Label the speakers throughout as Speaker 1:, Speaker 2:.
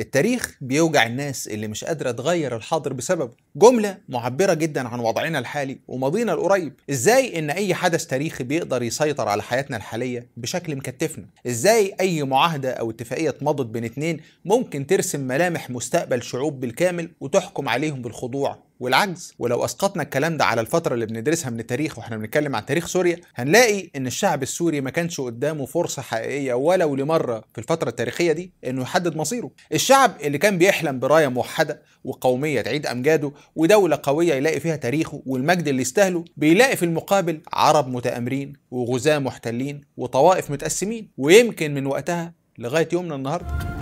Speaker 1: التاريخ بيوجع الناس اللي مش قادرة تغير الحاضر بسببه جملة معبرة جدا عن وضعنا الحالي وماضينا القريب ازاي ان اي حدث تاريخي بيقدر يسيطر على حياتنا الحالية بشكل مكتفنا ازاي اي معاهدة او اتفاقية مضت بين اتنين ممكن ترسم ملامح مستقبل شعوب بالكامل وتحكم عليهم بالخضوع والعجز ولو اسقطنا الكلام ده على الفتره اللي بندرسها من التاريخ واحنا بنتكلم عن تاريخ سوريا هنلاقي ان الشعب السوري ما كانش قدامه فرصه حقيقيه ولو لمره في الفتره التاريخيه دي انه يحدد مصيره الشعب اللي كان بيحلم برايه موحده وقوميه تعيد امجاده ودوله قويه يلاقي فيها تاريخه والمجد اللي يستاهله بيلاقي في المقابل عرب متامرين وغزاة محتلين وطوائف متقسمين ويمكن من وقتها لغايه يومنا النهارده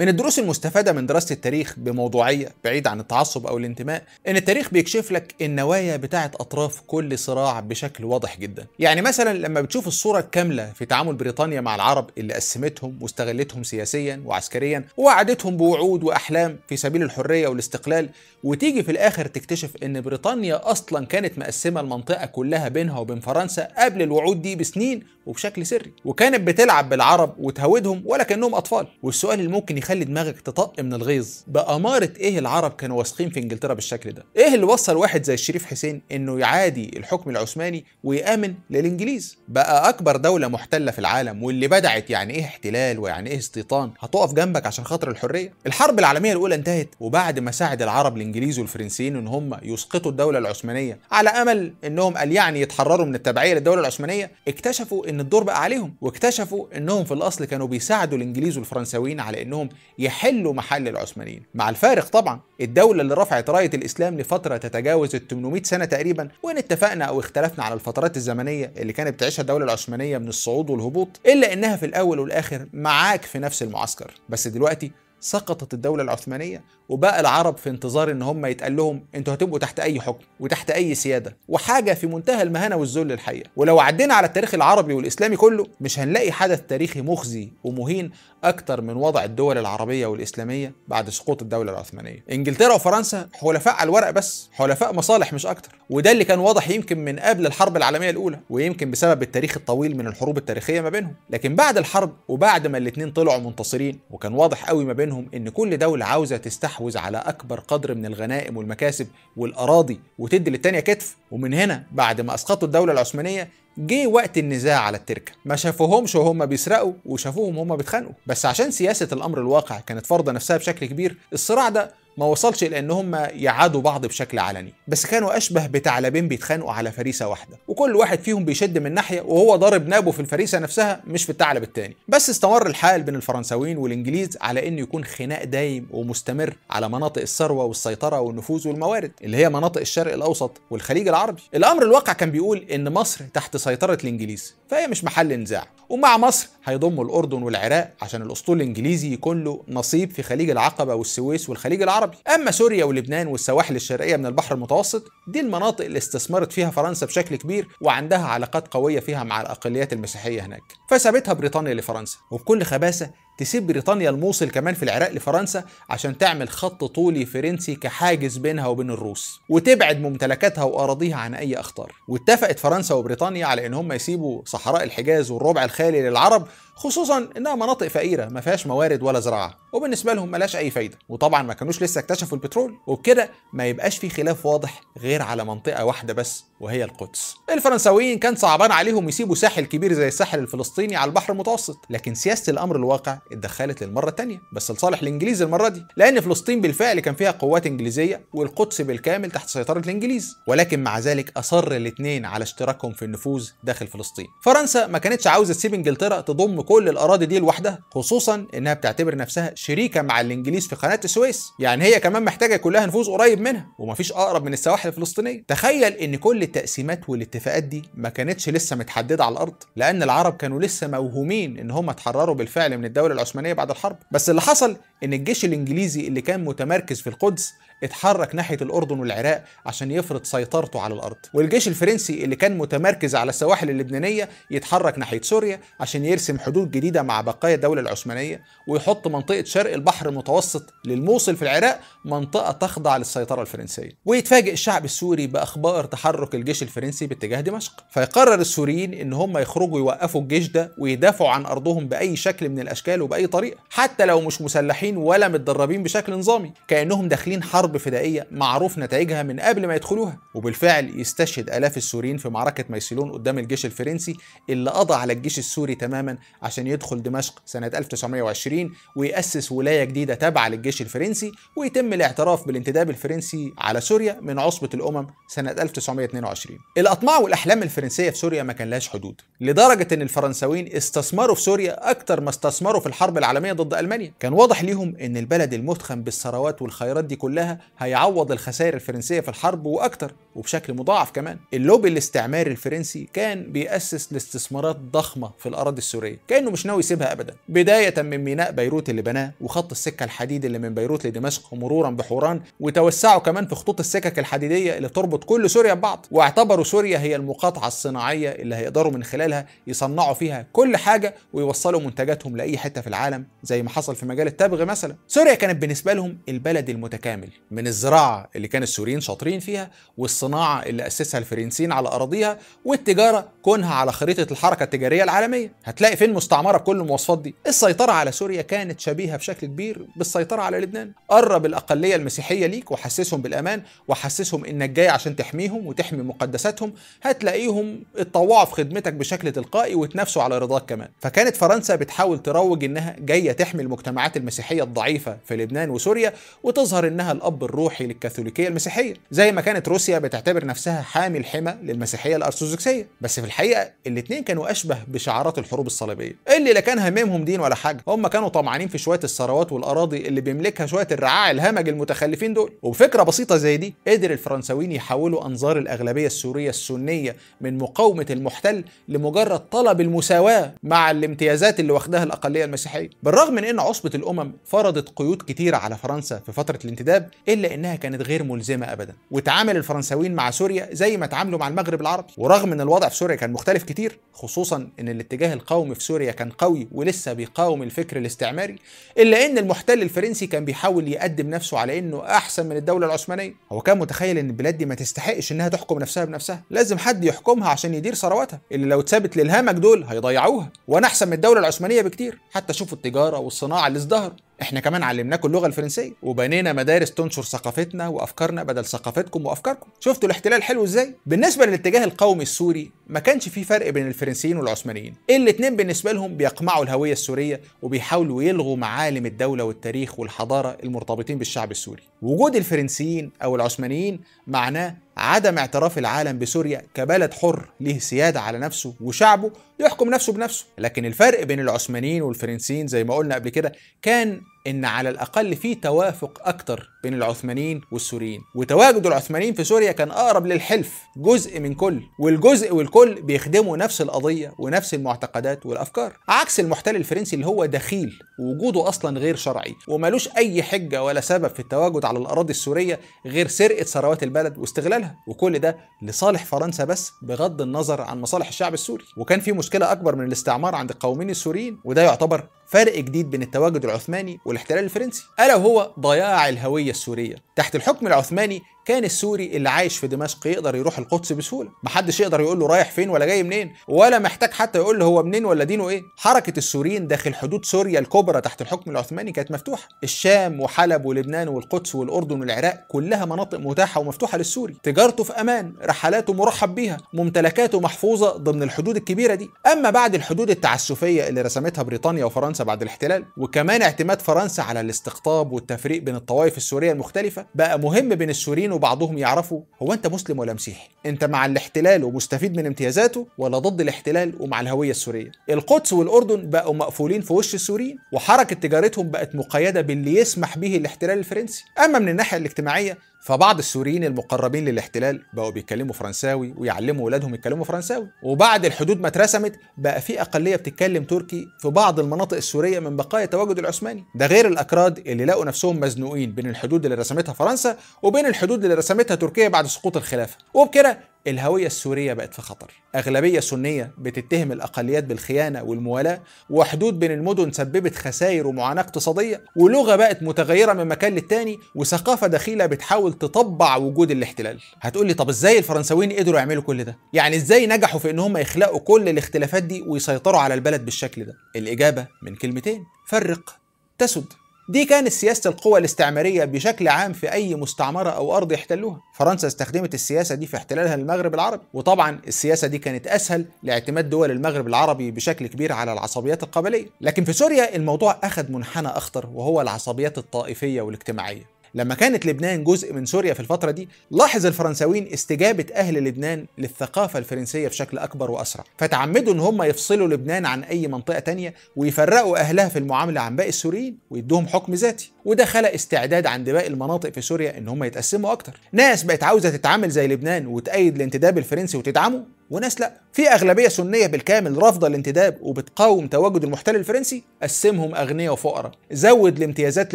Speaker 1: من الدروس المستفادة من دراسة التاريخ بموضوعية بعيد عن التعصب أو الانتماء إن التاريخ بيكشف لك النوايا بتاعة أطراف كل صراع بشكل واضح جدا يعني مثلا لما بتشوف الصورة الكاملة في تعامل بريطانيا مع العرب اللي قسمتهم واستغلتهم سياسيا وعسكريا ووعدتهم بوعود وأحلام في سبيل الحرية والاستقلال وتيجي في الآخر تكتشف إن بريطانيا أصلا كانت مقسمة المنطقة كلها بينها وبين فرنسا قبل الوعود دي بسنين وبشكل سري وكانت بتلعب بالعرب وتهودهم ولا كأنهم أطفال والسؤال اللي ممكن يخ تخلي دماغك تطق من الغيظ بأمارة إيه العرب كانوا واثقين في إنجلترا بالشكل ده إيه اللي وصل واحد زي الشريف حسين إنه يعادي الحكم العثماني ويآمن للإنجليز بقى أكبر دولة محتلة في العالم واللي بدعت يعني إيه احتلال ويعني إيه استيطان هتقف جنبك عشان خاطر الحرية الحرب العالمية الأولى انتهت وبعد ما ساعد العرب الإنجليز والفرنسيين إن هم يسقطوا الدولة العثمانية على أمل إنهم قال يعني يتحرروا من التبعية للدولة العثمانية اكتشفوا إن الدور بقى عليهم واكتشفوا إنهم في الأصل كانوا بيساعدوا الإنجليز والفرنساويين على إنهم يحلوا محل العثمانيين مع الفارق طبعا الدولة اللي رفعت راية الإسلام لفترة تتجاوز ال 800 سنة تقريبا وإن اتفقنا أو اختلفنا على الفترات الزمنية اللي كانت بتعيشها الدولة العثمانية من الصعود والهبوط إلا إنها في الأول والآخر معاك في نفس المعسكر بس دلوقتي سقطت الدولة العثمانية وبقى العرب في انتظار ان هم يتقال لهم انتوا هتبقوا تحت اي حكم وتحت اي سيادة وحاجة في منتهى المهانة والذل الحقيقة ولو عدينا على التاريخ العربي والاسلامي كله مش هنلاقي حدث تاريخي مخزي ومهين اكتر من وضع الدول العربية والاسلامية بعد سقوط الدولة العثمانية انجلترا وفرنسا حلفاء على الورق بس حلفاء مصالح مش اكتر وده اللي كان واضح يمكن من قبل الحرب العالمية الاولى ويمكن بسبب التاريخ الطويل من الحروب التاريخية ما بينهم لكن بعد الحرب وبعد ما الاتنين طلعوا منتصرين وكان واضح قوي ما بينهم بينهم ان كل دوله عاوزه تستحوذ على اكبر قدر من الغنائم والمكاسب والاراضي وتدي للتانيه كتف ومن هنا بعد ما اسقطوا الدوله العثمانيه جه وقت النزاع على التركه ما شافوهمش وهم بيسرقوا وشافوهم وهم بيتخانقوا بس عشان سياسه الامر الواقع كانت فرضة نفسها بشكل كبير الصراع ده ما وصلش إلى هما يعادوا بعض بشكل علني بس كانوا اشبه بثعلبين بيتخانقوا على فريسه واحده وكل واحد فيهم بيشد من ناحيه وهو ضارب نابه في الفريسه نفسها مش في الثعلب التاني بس استمر الحال بين الفرنساويين والانجليز على انه يكون خناق دايم ومستمر على مناطق الثروه والسيطره والنفوذ والموارد اللي هي مناطق الشرق الاوسط والخليج العربي الامر الواقع كان بيقول ان مصر تحت سيطرة الإنجليز فهي مش محل نزاع ومع مصر هيضم الأردن والعراق عشان الأسطول الإنجليزي يكون له نصيب في خليج العقبة والسويس والخليج العربي أما سوريا ولبنان والسواحل الشرقية من البحر المتوسط دي المناطق اللي استثمرت فيها فرنسا بشكل كبير وعندها علاقات قوية فيها مع الأقليات المسيحية هناك فسابتها بريطانيا لفرنسا وبكل خباثة تسيب بريطانيا الموصل كمان في العراق لفرنسا عشان تعمل خط طولي فرنسي كحاجز بينها وبين الروس وتبعد ممتلكاتها واراضيها عن اي اخطار واتفقت فرنسا وبريطانيا على ان هم يسيبوا صحراء الحجاز والربع الخالي للعرب خصوصا انها مناطق فقيره ما فيهاش موارد ولا زراعه وبالنسبه لهم ملاش اي فايده وطبعا ما كانوش لسه اكتشفوا البترول وبكده ما يبقاش في خلاف واضح غير على منطقه واحده بس وهي القدس الفرنساويين كان صعبان عليهم يسيبوا ساحل كبير زي الساحل الفلسطيني على البحر المتوسط لكن سياسه الامر الواقع اتدخلت للمره الثانيه بس لصالح الانجليز المره دي لان فلسطين بالفعل كان فيها قوات انجليزيه والقدس بالكامل تحت سيطره الانجليز ولكن مع ذلك اصر الاثنين على اشتراكهم في النفوذ داخل فلسطين فرنسا ما كانتش عاوزه تسيب انجلترا تضم كل الاراضي دي لوحدها خصوصا انها بتعتبر نفسها شريكه مع الانجليز في قناه السويس يعني هي كمان محتاجه كلها نفوذ قريب منها ومفيش اقرب من السواحل الفلسطينيه تخيل ان كل التقسيمات والاتفاقات دي ما كانتش لسه متحدده على الارض لان العرب كانوا لسه موهومين ان هم اتحرروا بالفعل من الدوله العثمانيه بعد الحرب بس اللي حصل ان الجيش الانجليزي اللي كان متمركز في القدس اتحرك ناحية الأردن والعراق عشان يفرض سيطرته على الأرض والجيش الفرنسي اللي كان متمركز على السواحل اللبنانية يتحرك ناحية سوريا عشان يرسم حدود جديدة مع بقايا الدولة العثمانية ويحط منطقة شرق البحر المتوسط للموصل في العراق منطقة تخضع للسيطرة الفرنسية ويتفاجئ الشعب السوري بأخبار تحرك الجيش الفرنسي باتجاه دمشق فيقرر السوريين إن هم يخرجوا يوقفوا الجيش ده ويدافعوا عن أرضهم بأي شكل من الأشكال وبأي طريقة حتى لو مش مسلحين ولا متدربين بشكل نظامي كأنهم داخلين حرب حرب فدائية معروف نتائجها من قبل ما يدخلوها وبالفعل يستشهد آلاف السوريين في معركة ميسيلون قدام الجيش الفرنسي اللي قضى على الجيش السوري تماما عشان يدخل دمشق سنة 1920 ويأسس ولاية جديدة تابعة للجيش الفرنسي ويتم الاعتراف بالانتداب الفرنسي على سوريا من عصبة الأمم سنة 1922 الأطماع والأحلام الفرنسية في سوريا ما كان لهاش حدود لدرجة إن الفرنساويين استثمروا في سوريا أكتر ما استثمروا في الحرب العالمية ضد ألمانيا كان واضح ليهم إن البلد المتخم بالثروات والخيرات دي كلها هيعوض الخسائر الفرنسية في الحرب وأكتر وبشكل مضاعف كمان اللوبي الاستعماري الفرنسي كان بيأسس لاستثمارات ضخمة في الأراضي السورية كأنه مش ناوي يسيبها أبدا بداية من ميناء بيروت اللي بناه وخط السكة الحديد اللي من بيروت لدمشق مرورا بحوران وتوسعوا كمان في خطوط السكك الحديدية اللي تربط كل سوريا ببعض واعتبروا سوريا هي المقاطعة الصناعية اللي هيقدروا من خلالها يصنعوا فيها كل حاجة ويوصلوا منتجاتهم لأي حتة في العالم زي ما حصل في مجال التبغ مثلا سوريا كانت بالنسبة لهم البلد المتكامل من الزراعة اللي كان السوريين شاطرين فيها والصناعة اللي أسسها الفرنسيين على أراضيها والتجارة كونها على خريطة الحركة التجارية العالمية هتلاقي فين مستعمرة كل المواصفات دي السيطرة على سوريا كانت شبيهة بشكل كبير بالسيطرة على لبنان قرب الأقلية المسيحية ليك وحسسهم بالأمان وحسسهم إنك جاي عشان تحميهم وتحمي مقدساتهم هتلاقيهم اتطوعوا في خدمتك بشكل تلقائي وتنافسوا على رضاك كمان فكانت فرنسا بتحاول تروج إنها جاية تحمي المجتمعات المسيحية الضعيفة في لبنان وسوريا وتظهر إنها الأب الاب الروحي للكاثوليكيه المسيحيه زي ما كانت روسيا بتعتبر نفسها حامي الحمى للمسيحيه الارثوذكسيه بس في الحقيقه الاثنين كانوا اشبه بشعارات الحروب الصليبيه اللي لا كان هاممهم دين ولا حاجه هم كانوا طمعانين في شويه الثروات والاراضي اللي بيملكها شويه الرعاع الهمج المتخلفين دول وبفكره بسيطه زي دي قدر الفرنساويين يحولوا انظار الاغلبيه السوريه السنيه من مقاومه المحتل لمجرد طلب المساواه مع الامتيازات اللي واخدها الاقليه المسيحيه بالرغم من ان عصبه الامم فرضت قيود كتيره على فرنسا في فتره الانتداب الا انها كانت غير ملزمه ابدا وتعامل الفرنساويين مع سوريا زي ما تعاملوا مع المغرب العربي ورغم ان الوضع في سوريا كان مختلف كتير خصوصا ان الاتجاه القومي في سوريا كان قوي ولسه بيقاوم الفكر الاستعماري الا ان المحتل الفرنسي كان بيحاول يقدم نفسه على انه احسن من الدوله العثمانيه هو كان متخيل ان البلاد دي ما تستحقش انها تحكم نفسها بنفسها لازم حد يحكمها عشان يدير ثرواتها اللي لو اتثبت للهمج دول هيضيعوها وانا احسن من الدوله العثمانيه بكتير حتى شوفوا التجاره والصناعه اللي ازدهروا احنا كمان علمناكم اللغه الفرنسيه وبنينا مدارس تنشر ثقافتنا وافكارنا بدل ثقافتكم وافكاركم شفتوا الاحتلال حلو ازاي بالنسبه للاتجاه القومي السوري ما كانش في فرق بين الفرنسيين والعثمانيين الاثنين بالنسبه لهم بيقمعوا الهويه السوريه وبيحاولوا يلغوا معالم الدوله والتاريخ والحضاره المرتبطين بالشعب السوري وجود الفرنسيين او العثمانيين معناه عدم اعتراف العالم بسوريا كبلد حر ليه سيادة على نفسه وشعبه يحكم نفسه بنفسه لكن الفرق بين العثمانيين والفرنسيين زي ما قلنا قبل كده كان ان على الاقل في توافق اكتر بين العثمانيين والسوريين وتواجد العثمانيين في سوريا كان اقرب للحلف جزء من كل والجزء والكل بيخدموا نفس القضيه ونفس المعتقدات والافكار عكس المحتل الفرنسي اللي هو دخيل ووجوده اصلا غير شرعي ومالوش اي حجه ولا سبب في التواجد على الاراضي السوريه غير سرقه ثروات البلد واستغلالها وكل ده لصالح فرنسا بس بغض النظر عن مصالح الشعب السوري وكان في مشكله اكبر من الاستعمار عند القوميين السوريين وده يعتبر فرق جديد بين التواجد العثماني والاحتلال الفرنسي الا وهو ضياع الهويه السوريه تحت الحكم العثماني كان السوري اللي عايش في دمشق يقدر يروح القدس بسهوله محدش يقدر يقول له رايح فين ولا جاي منين ولا محتاج حتى يقول له هو منين ولا دينه ايه حركه السوريين داخل حدود سوريا الكبرى تحت الحكم العثماني كانت مفتوحه الشام وحلب ولبنان والقدس والاردن والعراق كلها مناطق متاحه ومفتوحه للسوري تجارته في امان رحلاته مرحب بيها ممتلكاته محفوظه ضمن الحدود الكبيره دي اما بعد الحدود التعسفيه اللي رسمتها بريطانيا وفرنسا بعد الاحتلال وكمان اعتماد فرنسا على الاستقطاب والتفريق بين الطوائف السوريه المختلفه بقى مهم بين السوريين المسلمين وبعضهم يعرفوا هو انت مسلم ولا مسيحي انت مع الاحتلال ومستفيد من امتيازاته ولا ضد الاحتلال ومع الهويه السوريه القدس والاردن بقوا مقفولين في وش السوريين وحركه تجارتهم بقت مقيده باللي يسمح به الاحتلال الفرنسي اما من الناحيه الاجتماعيه فبعض السوريين المقربين للاحتلال بقوا بيتكلموا فرنساوي ويعلموا ولادهم يتكلموا فرنساوي وبعد الحدود ما اترسمت بقى في اقليه بتتكلم تركي في بعض المناطق السوريه من بقايا التواجد العثماني ده غير الاكراد اللي لقوا نفسهم مزنوقين بين الحدود اللي رسمتها فرنسا وبين الحدود اللي رسمتها تركيا بعد سقوط الخلافه وبكده الهوية السورية بقت في خطر أغلبية سنية بتتهم الأقليات بالخيانة والموالاة وحدود بين المدن سببت خسائر ومعاناة اقتصادية ولغة بقت متغيرة من مكان للتاني وثقافة دخيلة بتحاول تطبع وجود الاحتلال هتقولي طب ازاي الفرنساويين قدروا يعملوا كل ده يعني ازاي نجحوا في ان هم يخلقوا كل الاختلافات دي ويسيطروا على البلد بالشكل ده الاجابه من كلمتين فرق تسد دي كانت سياسة القوى الاستعمارية بشكل عام في أي مستعمرة أو أرض يحتلوها فرنسا استخدمت السياسة دي في احتلالها للمغرب العربي وطبعا السياسة دي كانت أسهل لاعتماد دول المغرب العربي بشكل كبير على العصبيات القبلية لكن في سوريا الموضوع أخذ منحنى أخطر وهو العصبيات الطائفية والاجتماعية لما كانت لبنان جزء من سوريا في الفترة دي لاحظ الفرنساويين استجابة أهل لبنان للثقافة الفرنسية بشكل أكبر وأسرع فتعمدوا إن هم يفصلوا لبنان عن أي منطقة تانية ويفرقوا أهلها في المعاملة عن باقي السوريين ويدوهم حكم ذاتي وده خلق استعداد عند باقي المناطق في سوريا إن هم يتقسموا أكتر ناس بقت عاوزة تتعامل زي لبنان وتأيد الانتداب الفرنسي وتدعمه وناس لا في اغلبيه سنيه بالكامل رافضه الانتداب وبتقاوم تواجد المحتل الفرنسي قسمهم اغنياء وفقراء زود الامتيازات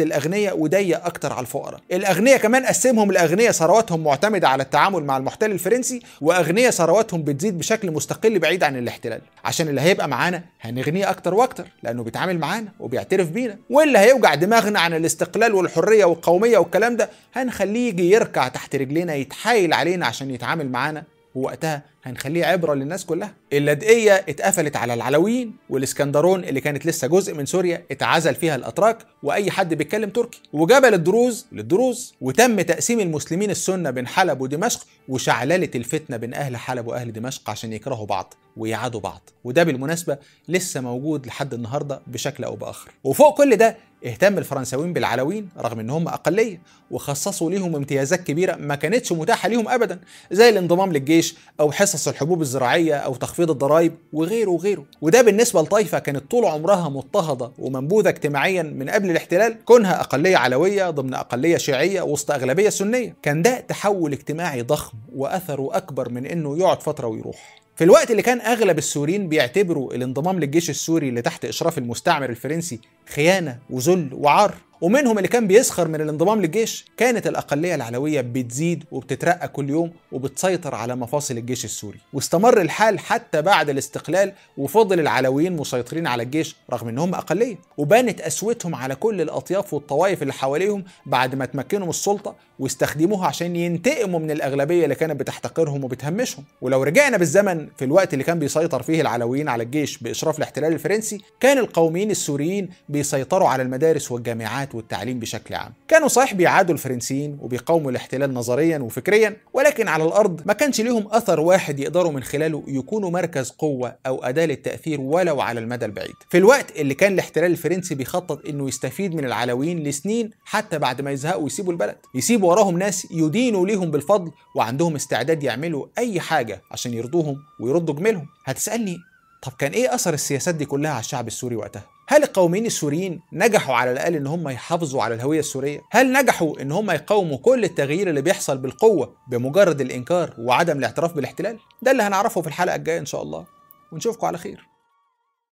Speaker 1: للاغنياء وضيق اكتر على الفقراء الاغنياء كمان قسمهم لاغنياء ثرواتهم معتمده على التعامل مع المحتل الفرنسي واغنياء ثرواتهم بتزيد بشكل مستقل بعيد عن الاحتلال عشان اللي هيبقى معانا هنغنيه اكتر واكتر لانه بيتعامل معانا وبيعترف بينا واللي هيوجع دماغنا عن الاستقلال والحريه والقوميه والكلام ده هنخليه يجي يركع تحت رجلينا يتحايل علينا عشان يتعامل معانا ووقتها هنخليه عبره للناس كلها اللاذقيه اتقفلت على العلويين والاسكندرون اللي كانت لسه جزء من سوريا اتعزل فيها الاتراك واي حد بيتكلم تركي وجبل الدروز للدروز وتم تقسيم المسلمين السنه بين حلب ودمشق وشعلله الفتنه بين اهل حلب واهل دمشق عشان يكرهوا بعض ويعادوا بعض وده بالمناسبه لسه موجود لحد النهارده بشكل او باخر وفوق كل ده اهتم الفرنساويين بالعلويين رغم ان هم اقليه وخصصوا ليهم امتيازات كبيره ما كانتش متاحه ليهم ابدا زي الانضمام للجيش او حصص الحبوب الزراعيه او تخفيض الضرائب وغيره وغيره وده بالنسبه لطائفه كانت طول عمرها مضطهده ومنبوذه اجتماعيا من قبل الاحتلال كونها اقليه علويه ضمن اقليه شيعيه وسط اغلبيه سنيه كان ده تحول اجتماعي ضخم واثره اكبر من انه يقعد فتره ويروح في الوقت اللي كان اغلب السوريين بيعتبروا الانضمام للجيش السوري اللي تحت اشراف المستعمر الفرنسي خيانة وذل وعار ومنهم اللي كان بيسخر من الانضمام للجيش كانت الأقلية العلوية بتزيد وبتترقى كل يوم وبتسيطر على مفاصل الجيش السوري واستمر الحال حتى بعد الاستقلال وفضل العلويين مسيطرين على الجيش رغم انهم أقلية وبانت قسوتهم على كل الأطياف والطوائف اللي حواليهم بعد ما تمكنهم السلطة واستخدموها عشان ينتقموا من الأغلبية اللي كانت بتحتقرهم وبتهمشهم ولو رجعنا بالزمن في الوقت اللي كان بيسيطر فيه العلويين على الجيش بإشراف الاحتلال الفرنسي كان القوميين السوريين بيسيطروا على المدارس والجامعات والتعليم بشكل عام كانوا صحيح بيعادوا الفرنسيين وبيقاوموا الاحتلال نظريا وفكريا ولكن على الارض ما كانش ليهم اثر واحد يقدروا من خلاله يكونوا مركز قوه او اداه للتاثير ولو على المدى البعيد في الوقت اللي كان الاحتلال الفرنسي بيخطط انه يستفيد من العلويين لسنين حتى بعد ما يزهقوا ويسيبوا البلد يسيب وراهم ناس يدينوا ليهم بالفضل وعندهم استعداد يعملوا اي حاجه عشان يرضوهم ويردوا جميلهم هتسالني طب كان ايه اثر السياسات دي كلها على الشعب السوري وقتها هل القوميين السوريين نجحوا على الاقل ان هم يحافظوا على الهويه السوريه هل نجحوا ان هم يقاوموا كل التغيير اللي بيحصل بالقوه بمجرد الانكار وعدم الاعتراف بالاحتلال ده اللي هنعرفه في الحلقه الجايه ان شاء الله ونشوفكم على خير